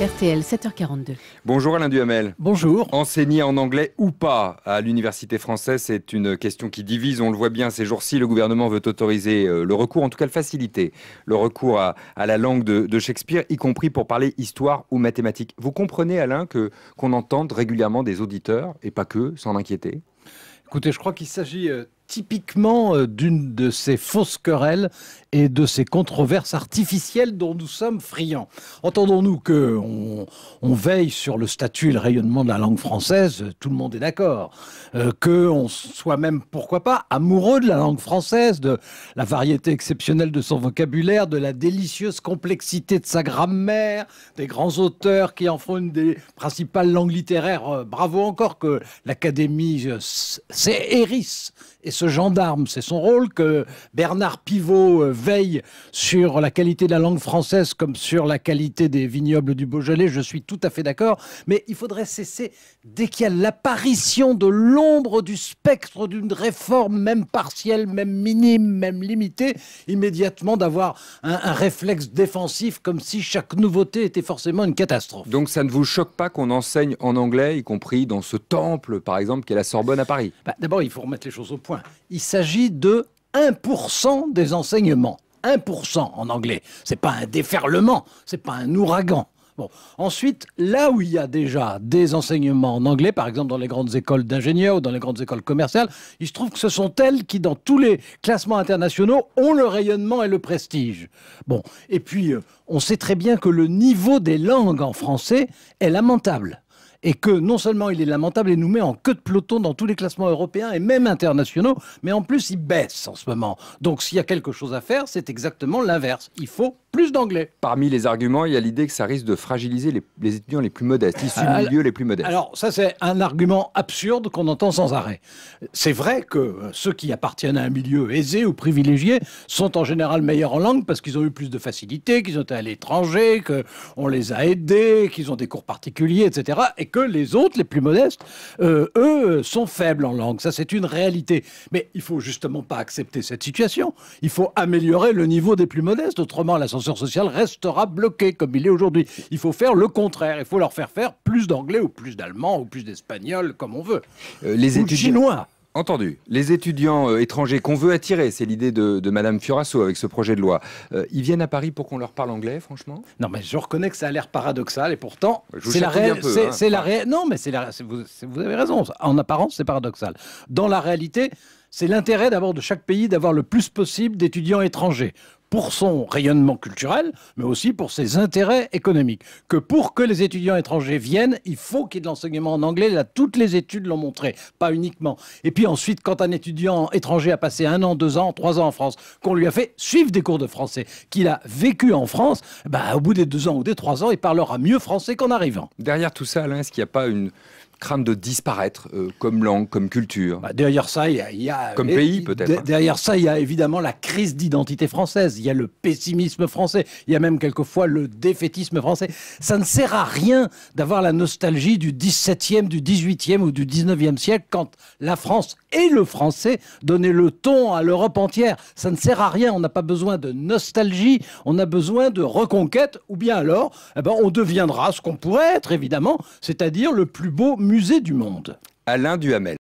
RTL 7h42. Bonjour Alain Duhamel. Bonjour. Enseigner en anglais ou pas à l'université française, c'est une question qui divise. On le voit bien ces jours-ci, le gouvernement veut autoriser euh, le recours, en tout cas le faciliter, le recours à, la langue de, Shakespeare, y compris pour parler histoire ou mathématiques. Vous comprenez Alain que qu'on entende régulièrement des auditeurs, et pas que, s'en inquiéter Écoutez, je crois qu'il s'agit euh, typiquement euh, d'une de ces fausses querelles et de ces controverses artificielles dont nous sommes friands. Entendons-nous que on, veille sur le statut et le rayonnement de la langue française, tout le monde est d'accord. Euh, que on soit même, pourquoi pas, amoureux de la langue française, de la variété exceptionnelle de son vocabulaire, de la délicieuse complexité de sa grammaire, des grands auteurs qui en font une des principales langues littéraires. Euh, bravo encore que l'Académie s'hérisse et se gendarme. C'est son rôle que Bernard Pivot euh, veille sur la qualité de la langue française comme sur la qualité des vignobles du Beaujolais. Je suis tout à fait d'accord. Mais il faudrait cesser, dès qu'il y a l'apparition de l'ombre du spectre d'une réforme, même partielle, même minime, même limitée, immédiatement d'avoir un, réflexe défensif comme si chaque nouveauté était forcément une catastrophe. Donc ça ne vous choque pas qu'on enseigne en anglais, y compris dans ce temple, par exemple, qu'est la Sorbonne à Paris bah, D'abord, il faut remettre les choses au point il s'agit de 1% des enseignements. 1% en anglais. Ce n'est pas un déferlement, ce n'est pas un ouragan. Ensuite, là où il y a déjà des enseignements en anglais, par exemple dans les grandes écoles d'ingénieurs ou dans les grandes écoles commerciales, il se trouve que ce sont elles qui, dans tous les classements internationaux, ont le rayonnement et le prestige. Bon. Et puis, euh, on sait très bien que le niveau des langues en français est lamentable et que non seulement il est lamentable et nous met en queue de peloton dans tous les classements européens et même internationaux, mais en plus il baisse en ce moment. Donc s'il y a quelque chose à faire, c'est exactement l'inverse. Il faut plus d'anglais. Parmi les arguments, il y a l'idée que ça risque de fragiliser les, étudiants les plus modestes, issus du ah, milieu les plus modestes. Alors ça c'est un argument absurde qu'on entend sans arrêt. C'est vrai que ceux qui appartiennent à un milieu aisé ou privilégié sont en général meilleurs en langue parce qu'ils ont eu plus de facilité, qu'ils ont été à l'étranger, qu'on les a aidés, qu'ils ont des cours particuliers, etc. Et que les autres, les plus modestes, euh, eux, sont faibles en langue. Ça, c'est une réalité. Mais il faut justement pas accepter cette situation. Il faut améliorer le niveau des plus modestes. Autrement, l'ascenseur social restera bloqué comme il est aujourd'hui. Il faut faire le contraire. Il faut leur faire faire plus d'anglais ou plus d'allemand ou plus d'espagnol, comme on veut. Euh, les étudiants... chinois. Entendu. Les étudiants euh, étrangers qu'on veut attirer, c'est l'idée de, Mme Madame Furasso avec ce projet de loi. Euh, ils viennent à Paris pour qu'on leur parle anglais, franchement Non, mais je reconnais que ça a l'air paradoxal et pourtant, c'est la réalité. Hein. Non, mais c'est la. Vous, vous avez raison. En apparence, c'est paradoxal. Dans la réalité, c'est l'intérêt d'abord de chaque pays d'avoir le plus possible d'étudiants étrangers pour son rayonnement culturel, mais aussi pour ses intérêts économiques. Que pour que les étudiants étrangers viennent, il faut qu'il y ait de l'enseignement en anglais. Là, toutes les études l'ont montré, pas uniquement. Et puis ensuite, quand un étudiant étranger a passé un an, deux ans, trois ans en France, qu'on lui a fait suivre des cours de français, qu'il a vécu en France, bah, au bout des deux ans ou des trois ans, il parlera mieux français qu'en arrivant. Derrière tout ça, Alain, est-ce qu'il n'y a pas une crainte de disparaître euh, comme langue, comme culture bah, Derrière ça, il y, a, Comme pays, peut-être. Derrière ça, il y a évidemment la crise d'identité française, il y a le pessimisme français, il y a même quelquefois le défaitisme français. Ça ne sert à rien d'avoir la nostalgie du 17e, du 18e ou du 19e siècle quand la France et le français donnaient le ton à l'Europe entière. Ça ne sert à rien, on n'a pas besoin de nostalgie, on a besoin de reconquête, ou bien alors, eh ben, on deviendra ce qu'on pourrait être, évidemment, c'est-à-dire le plus beau musée du monde. Alain Duhamel.